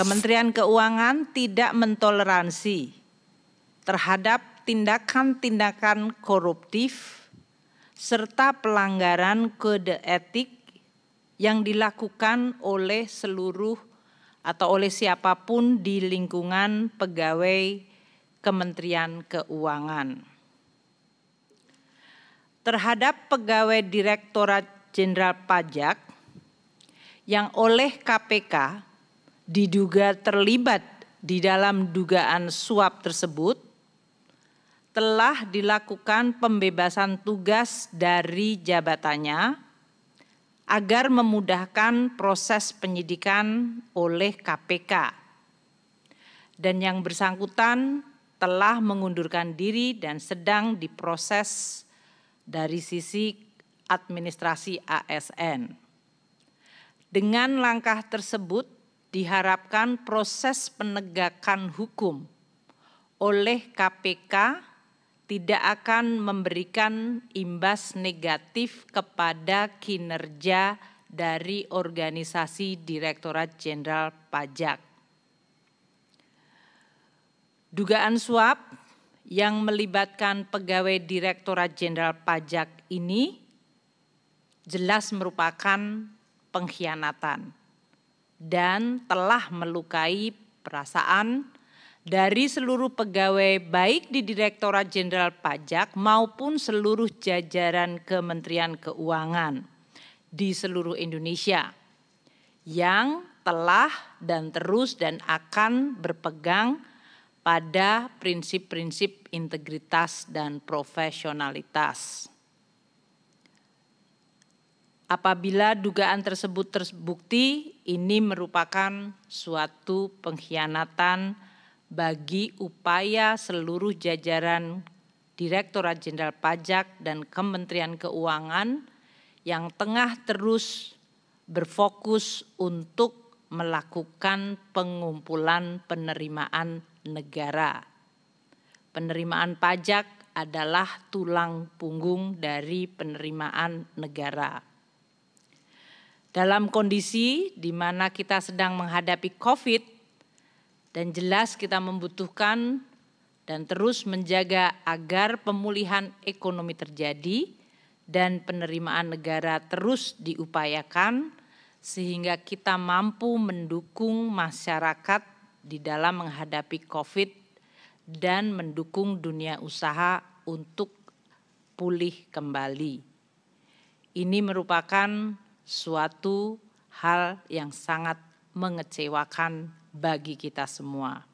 Kementerian Keuangan tidak mentoleransi terhadap tindakan-tindakan koruptif serta pelanggaran kode etik yang dilakukan oleh seluruh atau oleh siapapun di lingkungan pegawai Kementerian Keuangan. Terhadap pegawai Direktorat Jenderal Pajak yang oleh KPK diduga terlibat di dalam dugaan suap tersebut telah dilakukan pembebasan tugas dari jabatannya agar memudahkan proses penyidikan oleh KPK. Dan yang bersangkutan telah mengundurkan diri dan sedang diproses dari sisi administrasi ASN. Dengan langkah tersebut, diharapkan proses penegakan hukum oleh KPK tidak akan memberikan imbas negatif kepada kinerja dari organisasi Direktorat Jenderal Pajak. Dugaan suap yang melibatkan pegawai Direktorat Jenderal Pajak ini jelas merupakan pengkhianatan dan telah melukai perasaan dari seluruh pegawai baik di Direktorat Jenderal Pajak maupun seluruh jajaran Kementerian Keuangan di seluruh Indonesia yang telah dan terus dan akan berpegang pada prinsip-prinsip integritas dan profesionalitas. Apabila dugaan tersebut terbukti, ini merupakan suatu pengkhianatan bagi upaya seluruh jajaran Direktorat Jenderal Pajak dan Kementerian Keuangan yang tengah terus berfokus untuk melakukan pengumpulan penerimaan negara. Penerimaan pajak adalah tulang punggung dari penerimaan negara dalam kondisi di mana kita sedang menghadapi COVID dan jelas kita membutuhkan dan terus menjaga agar pemulihan ekonomi terjadi dan penerimaan negara terus diupayakan sehingga kita mampu mendukung masyarakat di dalam menghadapi COVID dan mendukung dunia usaha untuk pulih kembali. Ini merupakan suatu hal yang sangat mengecewakan bagi kita semua.